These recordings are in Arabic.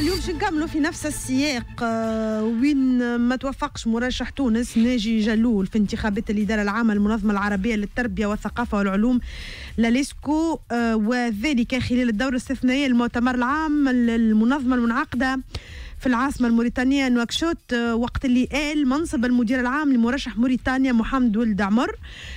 اليوم باش نكملوا في نفس السياق آه، وين ما توفقش مرشح تونس ناجي جلول في انتخابات الإدارة العامة للمنظمه العربية للتربية والثقافة والعلوم لاليسكو آه، وذلك خلال الدورة الاستثنائية المؤتمر العام للمنظمة المنعقدة في العاصمة الموريتانية نواكشوت آه، وقت اللي قال منصب المدير العام لمرشح موريتانيا محمد ولد عمر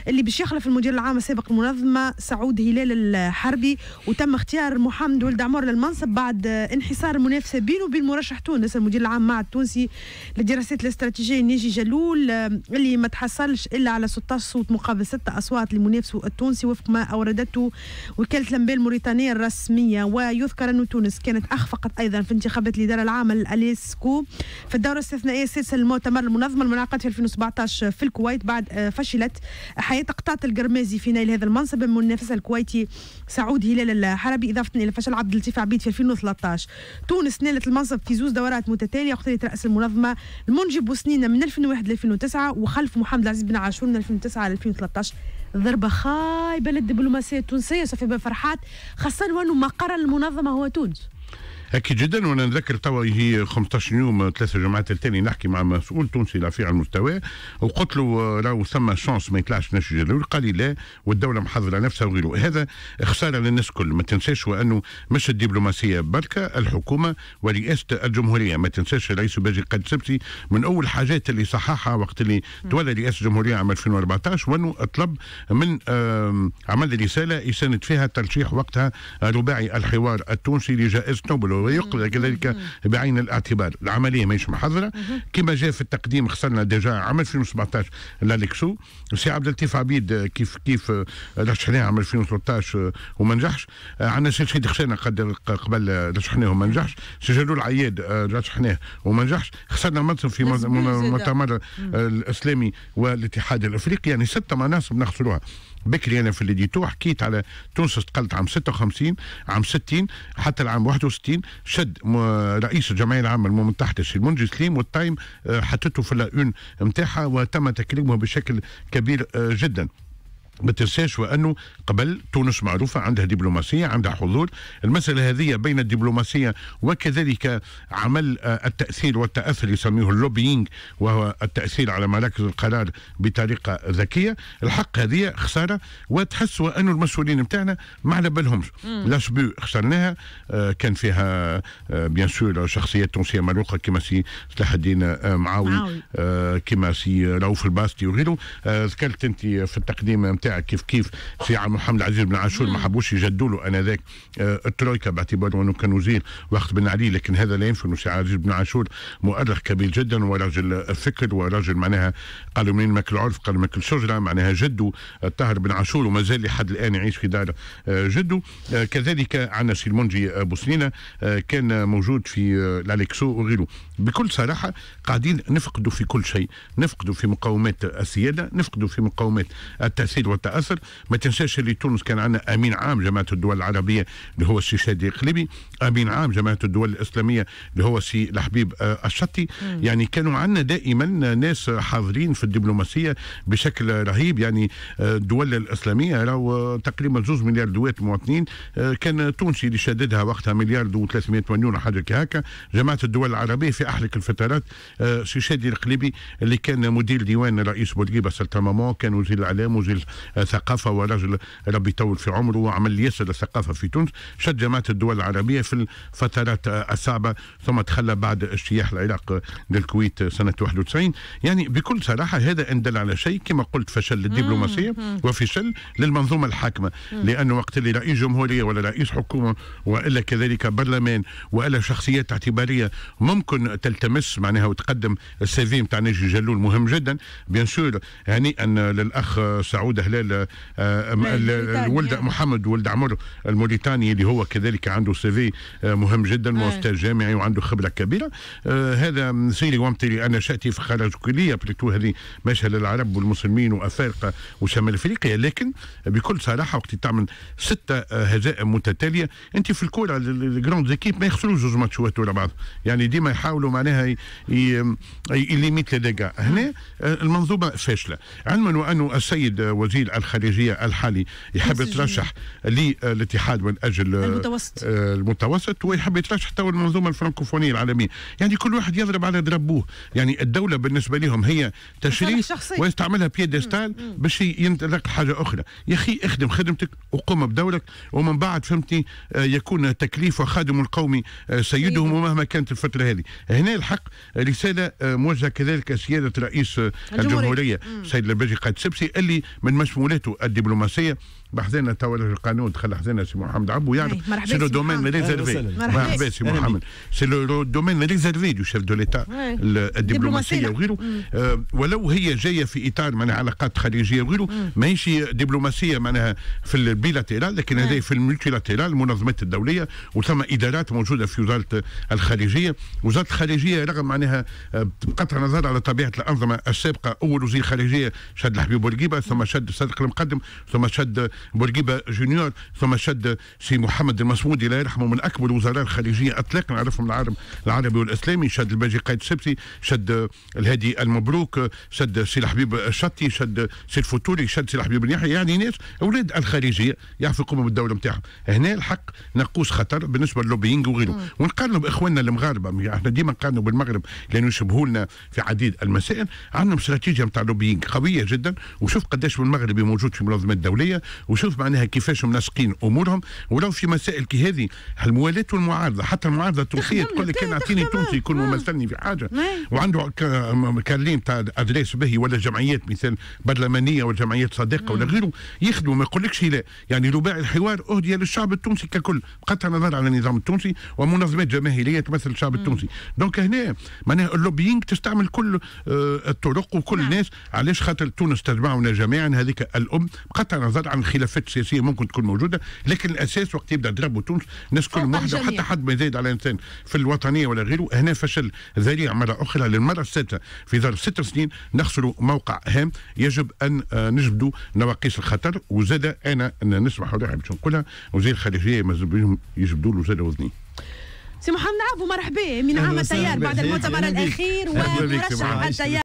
اللي باش يخلف المدير العام السابق المنظمة سعود هلال الحربي وتم اختيار محمد ولد عمر للمنصب بعد آه، انحصار المنافسة بينه وبين مرشح تونس المدير العام مع التونسي للدراسات الاستراتيجية نيجي جلول آه، اللي ما تحصلش إلا على 16 صوت مقابل 6 أصوات لمنافسه التونسي وفق ما أوردته وكالة الأنباء الموريتانية الرسمية ويذكر أن تونس كانت أخفقت أيضا في انتخابات الإدارة العامة اليسكو في الدورة الاستثنائية السادسة للمؤتمر المنظم المنعقد في 2017 في الكويت بعد آه، فشلت حياة قطات القرمازي في نيل هذا المنصب بالمنافسة الكويتي سعود هلال الحربي إضافة إلى فشل عبد اللطيف عبيد في 2013 تونس نالت المنصب في زوز دورات متتالية اختارت رأس المنظمة المنجب سنين من 2001 ل 2009 وخلف محمد العزيز بن عاشور من 2009 ل 2013 ضربه خايبه للدبلوماسيه التونسيه صافي بن فرحات خاصه وانه مقر المنظمه هو تونس اكيد جدا وانا نذكر توا هي 15 يوم ثلاثه جمعات التاني نحكي مع مسؤول تونسي رفيع المستوى وقلت له آه، راهو ثم شانس ما يطلعش ناشي جلول قال لي لا والدوله محضره نفسها وغيره هذا خساره للناس الكل ما تنساش وانه مش الدبلوماسيه بركه الحكومه ورئاسه الجمهوريه ما تنساش رئيس باجي قد سبتي من اول حاجات اللي صححها وقت اللي تولى رئاسه الجمهوريه عام 2014 وانه طلب من عمل رساله يساند فيها ترشيح وقتها رباعي الحوار التونسي لجائزه نوبل ويقبل كذلك بعين الاعتبار العمليه ماهيش محضره كما جاء في التقديم خسرنا ديجا عام 2017 لالكسو سي عبد اللطيف عبيد آه، كيف كيف آه، رشحناه عام 2013 آه، وما نجحش عندنا سي سيد خشينا قبل رشحناه وما نجحش سي جلول عياد رشحناه وما نجحش خسرنا منصب في المؤتمر الاسلامي والاتحاد الافريقي يعني سته مناصب نخسروها بكري انا في اللي حكيت على تونس استقلت عام 56 عام 60 حتى العام 61 شد رئيس الجمعيه العامه للامم المتحده سي المنجي سليم والتايم آه، حطته في الاون نتاعها وتم تكريمه بشكل كبير آه، جدا ما تنساش وانه قبل تونس معروفه عندها دبلوماسيه عندها حضور المساله هذه بين الدبلوماسيه وكذلك عمل آه، التاثير والتاثر يسميه اللوبينج وهو التاثير على مراكز القرار بطريقه ذكيه الحق هذه خساره وتحس وانه المسؤولين نتاعنا ما على بالهمش لاشبو خسرناها آه، كان فيها آه، بيان سور شخصيات تونسيه معروفه كما سي صلاح الدين معاوي كما سي رؤوف الباستي وغيره ذكرت انت في التقديم نتاعك كيف كيف سي عام محمد العزيز بن عاشور ما حبوش يجدوا له انذاك آه، الترويكا باعتباره انه كان وزير وقت بن علي لكن هذا لا ينفي انه سي عزيز بن عاشور مؤرخ كبير جدا وراجل آه، فكر وراجل معناها قالوا من ماكل عرف قالوا ماكل شجره معناها جده آه، الطاهر بن عاشور وما زال لحد الان يعيش في دار جده كذلك عندنا سي المنجي ابو سنينه كان موجود في لاليكسو وغيره بكل صراحه قاعدين نفقدوا في كل شيء نفقدوا في مقاومات السياده نفقدوا في مقاومات التاثير والتاثر ما تنساش اللي تونس كان عندنا امين عام جماعه الدول العربيه اللي هو السي شادي قليبي امين عام جماعه الدول الاسلاميه اللي هو السي الحبيب آه، الشطي يعني كانوا عندنا دائما ناس حاضرين في الدبلوماسيه بشكل رهيب يعني آه، الدول الاسلاميه راهو تقريبا زوز مليار دوات مواطنين آه، كان تونسي اللي شددها وقتها مليار و300 مليون حاجه كهكا جماعه الدول العربيه في احلك الفترات سي شادي القليبي اللي كان مدير ديوان رئيس بوتقيبه سلطان مامون كان وزير الاعلام وزير ثقافه ورجل ربي يطول في عمره وعمل ياسر الثقافه في تونس شد جماعه الدول العربيه في الفترات الصعبه ثم تخلى بعد اجتياح العراق للكويت سنه 91 يعني بكل صراحه هذا ان دل على شيء كما قلت فشل للدبلوماسيه وفشل للمنظومه الحاكمه لانه وقت اللي رئيس جمهوريه ولا رئيس حكومه والا كذلك برلمان والا شخصيات اعتباريه ممكن تلتمس معناها وتقدم السيفي نتاع ناجي جلول مهم جدا بيان سور يعني ان للاخ سعود اهلا خلال آه، الولد محمد ولد عمر الموريتاني اللي هو كذلك عنده سيفي آه، مهم جدا آه. ماستر جامعي وعنده خبره كبيره هذا سيري وامتلي انا شاتي في خارج كليه بليتو هذه مشهد العرب والمسلمين وافارقه وشمال افريقيا لكن بكل صراحه وقت تعمل سته هزائم متتاليه انت في الكوره الجراند زيكيب ما يخسروش زوج ماتشات ورا بعض يعني ديما يحاولوا معناها يليميت لي ديغا هنا المنظومه فاشله علما وانه السيد وزير وزير الخارجيه الحالي يحب يترشح للاتحاد من اجل آه، المتوسط المتوسط ويحب يترشح تو المنظومه الفرنكوفونيه العالميه يعني كل واحد يضرب على دربوه يعني الدوله بالنسبه لهم هي تشريف ويستعملها بيدستال باش ينطلق حاجه اخرى يا اخي اخدم خدمتك وقوم بدورك ومن بعد فهمتني آه، يكون تكليف وخادم القوم آه، سيدهم ومهما إيه. كانت الفتره هذه هنا الحق رساله موجهه كذلك سياده رئيس الجمهوريه الجمهورية. سيد الباجي قائد سبسي اللي من مش بشمولته الدبلوماسية بحذنا توا القانون دخل حذنا سي محمد عبو إيه، يعرف سي لو دومين ريزيرفي مرحبا سي محمد سي لو دومين ريزيرفي دو شيف دو ليتا إيه. الدبلوماسيه وغيره آه، ولو هي جايه في اطار معناها علاقات خارجيه وغيره ماهيش دبلوماسيه معناها في البيلاتيرال لكن هذا إيه. في الملتيلاتيرال المنظمات الدوليه وثم ادارات موجوده في وزاره الخارجيه وزاره الخارجيه رغم معناها بقطع آه، النظر على طبيعه الانظمه السابقه اول وزير خارجيه شد الحبيب بورقيبه ثم شد صادق المقدم ثم شد بورقيبه جونيور ثم شد سي محمد المسمودي الله يرحمه من اكبر وزراء الخارجيه اطلاقا نعرفهم العالم العربي والاسلامي شد الباجي قايد سبتي شد الهادي المبروك شد سي الحبيب الشطي شد سي الفطوري شد سي الحبيب النحي يعني ناس اولاد الخارجيه يعرفوا يقوموا بالدوله نتاعهم هنا الحق ناقوس خطر بالنسبه للوبينج وغيره ونقارنوا باخواننا المغاربه يعني احنا ديما نقارنوا بالمغرب لانه يشبهوا لنا في عديد المسائل عندهم استراتيجيه نتاع لوبينج قويه جدا وشوف قداش المغربي موجود في المنظمات الدوليه وشوف معناها كيفاش منسقين امورهم ولو في مسائل كي هذه الموالاه والمعارضه حتى المعارضه التونسيه تقول لك انا اعطيني تونسي يكون آه. ممثلني في حاجه نعم. وعنده كارلين تاع ادريس به ولا جمعيات مثال برلمانيه ولا جمعيات صديقه ولا آه. غيره يخدموا ما يقولكش لا يعني رباعي الحوار اهدي للشعب التونسي ككل بقطع النظر على النظام التونسي ومنظمات جماهيريه تمثل الشعب آه. التونسي دونك هنا معناها اللوبيينغ تستعمل كل الطرق وكل نعم. الناس علاش خاطر تونس تجمعنا جميعا هذيك الام بقطع النظر عن خلافات سياسيه ممكن تكون موجوده لكن الاساس وقت يبدا ضرب تونس الناس كلهم وحده وحتى حد ما يزيد على انسان في الوطنيه ولا غيره هنا فشل ذريع مره اخرى للمره السادسه في ظرف ست سنين نخسروا موقع هام يجب ان آه، نجبدوا نواقيس الخطر وزاد انا أن نسمح ولها باش نقولها وزير الخارجيه مازال بهم يجبدوا له زاد وذنين سي محمد عبو مرحبا من عام التيار بعد المؤتمر الاخير ومرشح التيار